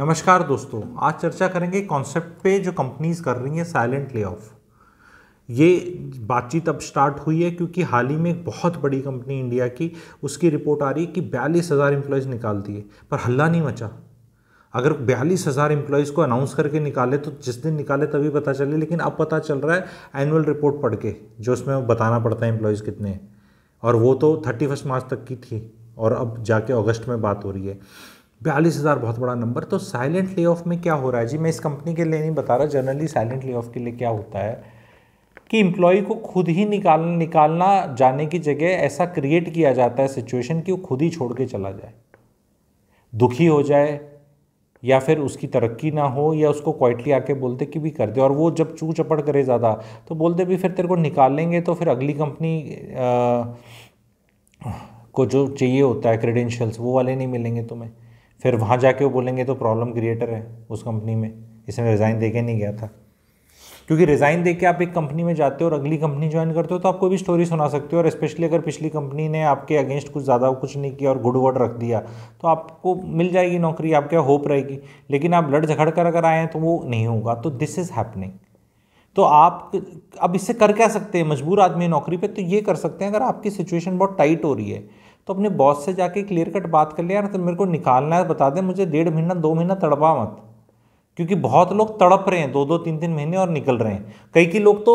नमस्कार दोस्तों आज चर्चा करेंगे कॉन्सेप्ट पे जो कंपनीज कर रही हैं साइलेंट ले ऑफ ये बातचीत अब स्टार्ट हुई है क्योंकि हाल ही में एक बहुत बड़ी कंपनी इंडिया की उसकी रिपोर्ट आ रही है कि बयालीस हज़ार एम्प्लॉयज़ निकाल दिए पर हल्ला नहीं मचा अगर बयालीस हज़ार एम्प्लॉयज़ को अनाउंस करके निकाले तो जिस दिन निकाले तभी पता चले लेकिन अब पता चल रहा है एनुअल रिपोर्ट पढ़ के जो उसमें बताना पड़ता है एम्प्लॉयज़ कितने और वो तो थर्टी फर्स्ट मार्च तक की थी और अब जाके अगस्त में बात हो रही है बयालीस हज़ार बहुत बड़ा नंबर तो साइलेंट ले ऑफ में क्या हो रहा है जी मैं इस कंपनी के लिए नहीं बता रहा जनरली साइलेंट ले ऑफ के लिए क्या होता है कि एम्प्लॉय को खुद ही निकाल निकालना जाने की जगह ऐसा क्रिएट किया जाता है सिचुएशन कि वो खुद ही छोड़ के चला जाए दुखी हो जाए या फिर उसकी तरक्की ना हो या उसको क्वाइटली आके बोलते कि भी कर दे और वो जब चू चपड़ करे ज़्यादा तो बोलते भी फिर तेरे को निकाल लेंगे तो फिर अगली कंपनी को जो चाहिए होता है क्रेडेंशियल्स वो वाले नहीं मिलेंगे तुम्हें फिर वहाँ जाके वो बोलेंगे तो प्रॉब्लम क्रिएटर है उस कंपनी में मैं रिज़ाइन दे नहीं गया था क्योंकि रिज़ाइन दे के आप एक कंपनी में जाते हो और अगली कंपनी ज्वाइन करते हो तो आपको भी स्टोरी सुना सकते हो और स्पेशली अगर पिछली कंपनी ने आपके अगेंस्ट कुछ ज़्यादा कुछ नहीं किया और गुड वर्ड रख दिया तो आपको मिल जाएगी नौकरी आपके यहाँ होप रहेगी लेकिन आप लड़ झगड़ कर अगर आए हैं तो वो नहीं होगा तो दिस इज़ हैपनिंग तो आप अब इससे कर क्या सकते हैं मजबूर आदमी नौकरी पे तो ये कर सकते हैं अगर आपकी सिचुएशन बहुत टाइट हो रही है तो अपने बॉस से जाके क्लियर कट बात कर लिया तो मेरे को निकालना है बता दें मुझे डेढ़ महीना दो महीना तड़पा मत क्योंकि बहुत लोग तड़प रहे हैं दो दो तीन तीन महीने और निकल रहे हैं कई कई लोग तो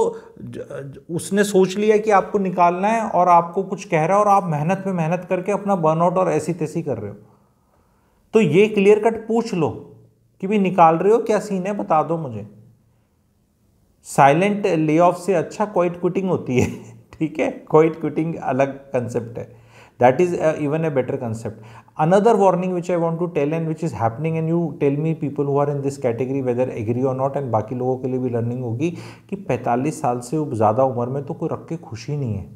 उसने सोच लिया कि आपको निकालना है और आपको कुछ कह रहा है और आप मेहनत पे मेहनत करके अपना बर्नआउट और ऐसी तैसी कर रहे हो तो ये क्लियर कट पूछ लो कि भाई निकाल रहे हो क्या सीन है बता दो मुझे साइलेंट ले ऑफ से अच्छा क्वाइट क्विटिंग होती है ठीक है क्वाइट क्विटिंग अलग कंसेप्ट है that is uh, even a better concept another warning which i want to tell and which is happening and you tell me people who are in this category whether agree or not and baki logo ke liye bhi learning hogi ki 45 साल से zyada umar mein to koi rakh ke khushi nahi hai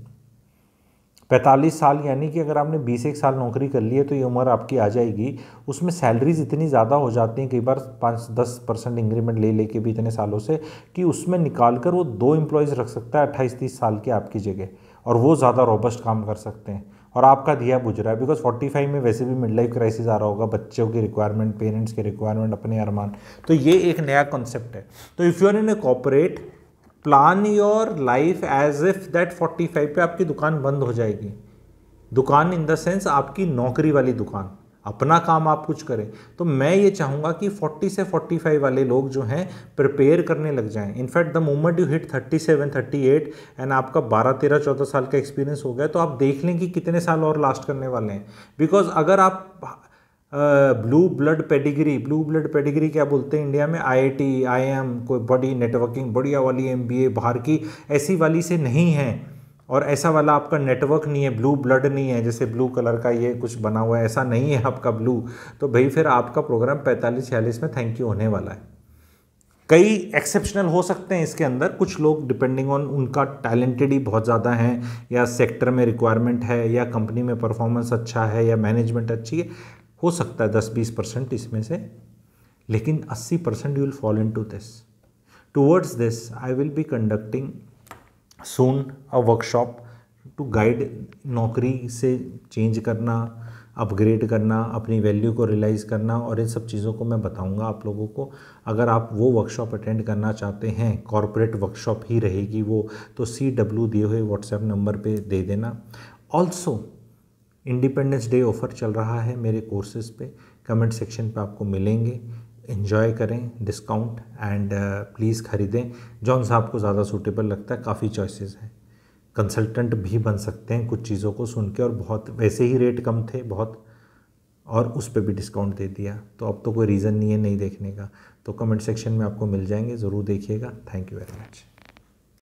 45 साल यानी कि अगर आपने बीस एक साल नौकरी कर ली है तो ये उम्र आपकी आ जाएगी उसमें सैलरीज इतनी ज़्यादा हो जाती हैं कई बार 5 10 परसेंट इंक्रीमेंट ले लेके भी इतने सालों से कि उसमें निकाल कर वो दो एम्प्लॉयज़ रख सकता है 28 30 साल के आपकी जगह और वो ज़्यादा रोबस्ट काम कर सकते हैं और आपका दिया बुझ रहा है बिकॉज फोर्टी फाइव में वैसे भी मिड लाइफ क्राइसिस आ रहा होगा बच्चों की रिक्वायरमेंट पेरेंट्स के रिक्वायरमेंट अपने अरमान तो ये एक नया कॉन्सेप्ट है तो if you are in a corporate plan your life as if that forty five पर आपकी दुकान बंद हो जाएगी दुकान इन द सेंस आपकी नौकरी वाली दुकान अपना काम आप कुछ करें तो मैं ये चाहूँगा कि 40 से 45 वाले लोग जो हैं प्रिपेयर करने लग जाएं in fact the moment you hit 37, 38 and आपका 12, 13, 14 साल का एक्सपीरियंस हो गया तो आप देख लें कि कितने साल और लास्ट करने वाले हैं बिकॉज अगर आप blue blood pedigree blue blood pedigree क्या बोलते हैं इंडिया में आई एम कोई बड़ी नेटवर्किंग बढ़िया वाली ए बाहर की ऐसी वाली से नहीं है और ऐसा वाला आपका नेटवर्क नहीं है ब्लू ब्लड नहीं है जैसे ब्लू कलर का ये कुछ बना हुआ है ऐसा नहीं है आपका ब्लू तो भाई फिर आपका प्रोग्राम पैंतालीस छियालीस में थैंक यू होने वाला है कई एक्सेप्शनल हो सकते हैं इसके अंदर कुछ लोग डिपेंडिंग ऑन उनका टैलेंटेड ही बहुत ज़्यादा हैं या सेक्टर में रिक्वायरमेंट है या कंपनी में परफॉर्मेंस अच्छा है या मैनेजमेंट अच्छी है हो सकता है दस बीस परसेंट इसमें से लेकिन अस्सी percent you will follow into this towards this I will be conducting soon a workshop to guide नौकरी से चेंज करना अपग्रेड करना अपनी वैल्यू को रियलाइज़ करना और इन सब चीज़ों को मैं बताऊंगा आप लोगों को अगर आप वो वर्कशॉप अटेंड करना चाहते हैं कॉरपोरेट वर्कशॉप ही रहेगी वो तो सी डब्ल्यू दिए हुए व्हाट्सएप नंबर पे दे देना ऑल्सो इंडिपेंडेंस डे ऑफ़र चल रहा है मेरे कोर्सेज़ पे कमेंट सेक्शन पे आपको मिलेंगे इन्जॉय करें डिस्काउंट एंड प्लीज़ ख़रीदें जौन साहब को ज़्यादा सूटेबल लगता है काफ़ी चॉइसेस हैं कंसल्टेंट भी बन सकते हैं कुछ चीज़ों को सुन के और बहुत वैसे ही रेट कम थे बहुत और उस पर भी डिस्काउंट दे दिया तो अब तो कोई रीज़न नहीं है नहीं देखने का तो कमेंट सेक्शन में आपको मिल जाएंगे ज़रूर देखिएगा थैंक यू वेरी मच